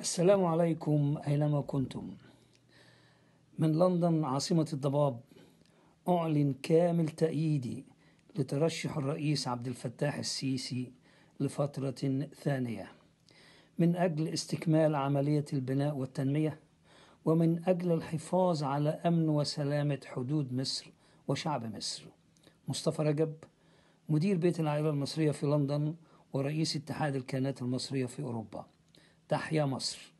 السلام عليكم أينما كنتم من لندن عاصمة الضباب أعلن كامل تأييدي لترشح الرئيس عبد الفتاح السيسي لفترة ثانية من أجل استكمال عملية البناء والتنمية ومن أجل الحفاظ على أمن وسلامة حدود مصر وشعب مصر مصطفى رجب مدير بيت العائلة المصرية في لندن ورئيس اتحاد الكيانات المصرية في أوروبا تحيا مصر